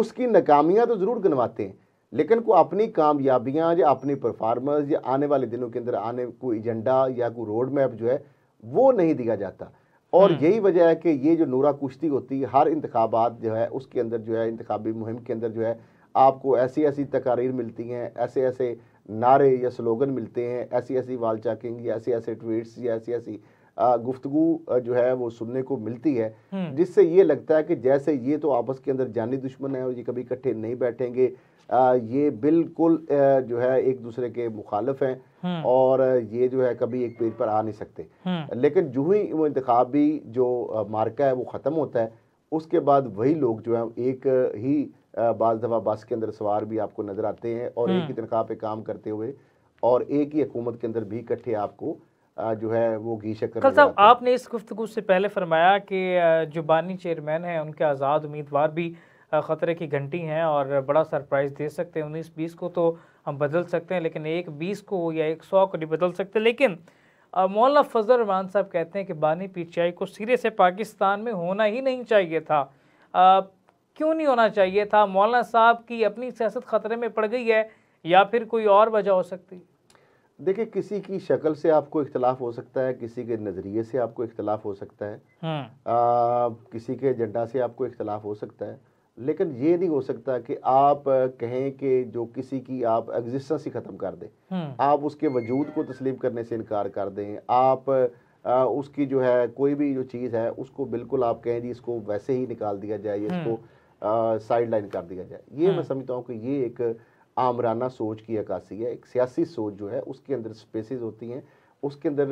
उसकी नाकामियाँ तो ज़रूर गनवाते हैं लेकिन को अपनी कामयाबियाँ या अपनी परफॉर्मेंस या आने वाले दिनों के अंदर आने को एजेंडा या कोई रोड मैप जो है वो नहीं दिया जाता और हम्म। यही वजह है कि ये जो नूरा कुश्ती होती है हर इंतबात जो है उसके अंदर जो है इंतबी मुहिम के अंदर जो है आपको ऐसी ऐसी तकारीर मिलती हैं ऐसे ऐसे नारे या स्लोगन मिलते हैं ऐसी ऐसी वाल चाकिंग या ऐसे ऐसे ट्वीट्स या ऐसी ऐसी गुफ्तु जो है वो सुनने को मिलती है हम्म। जिससे ये लगता है कि जैसे ये तो आपस के अंदर जानी दुश्मन है और ये कभी इकट्ठे नहीं बैठेंगे ये बिल्कुल जो है एक दूसरे के मुखालफ हैं हम्म। और ये जो है कभी एक पेज पर आ नहीं सकते हम्म। लेकिन जो ही वो इंतबी जो मार्का है वो ख़त्म होता है उसके बाद वही लोग जो है एक ही बाज दफ़ा बस के अंदर सवार भी आपको नज़र आते हैं और एक ही तनख्वाह पे काम करते हुए और एक ही हुकूमत के अंदर भी इकट्ठे आपको जो है वो घी शक्कर कल साहब आपने इस गुफ्तु से पहले फरमाया कि जो बानी चेयरमैन हैं उनके आज़ाद उम्मीदवार भी ख़तरे की घंटी हैं और बड़ा सरप्राइज़ दे सकते हैं उन्नीस बीस को तो हम बदल सकते हैं लेकिन एक बीस को या एक सौ को नहीं बदल सकते लेकिन मौला फजल रमान साहब कहते हैं कि बानी पीटीआई को सिरे से पाकिस्तान में होना ही नहीं चाहिए था क्यों नहीं होना चाहिए था मौलाना साहब की अपनी सियासत ख़तरे में पड़ गई है या फिर कोई और वजह हो सकती है देखिए किसी की शक्ल से आपको इख्तलाफ हो सकता है किसी के नज़रिए से आपको इख्तलाफ हो सकता है हम्म। आ, किसी के एजेंडा से आपको इख्तलाफ हो सकता है लेकिन ये नहीं हो सकता कि आप कहें कि जो किसी की आप एग्जिस्टेंस ही ख़त्म कर दें हम्म। आप उसके वजूद को तस्लीम करने से इनकार कर दें आप आ, उसकी जो है कोई भी जो चीज़ है उसको बिल्कुल आप कहें जी इसको वैसे ही निकाल दिया जाए हम्म। इसको साइड लाइन कर दिया जाए ये मैं समझता हूँ कि ये एक आमराना सोच की अक्सी है एक सियासी सोच जो है उसके अंदर स्पेसिस होती हैं उसके अंदर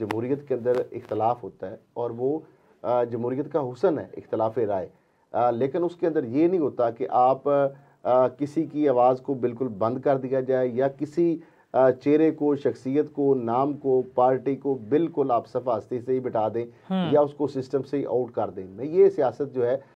जमहूरीत के अंदर इख्तलाफ होता है और वो जमहूरीत का हुसन है इख्तलाफ राय लेकिन उसके अंदर ये नहीं होता कि आप आ, किसी की आवाज़ को बिल्कुल बंद कर दिया जाए या किसी चेहरे को शख्सियत को नाम को पार्टी को बिल्कुल आप सफास्ती से ही बिठा दें या उसको सिस्टम से ही आउट कर दें नहीं ये सियासत जो है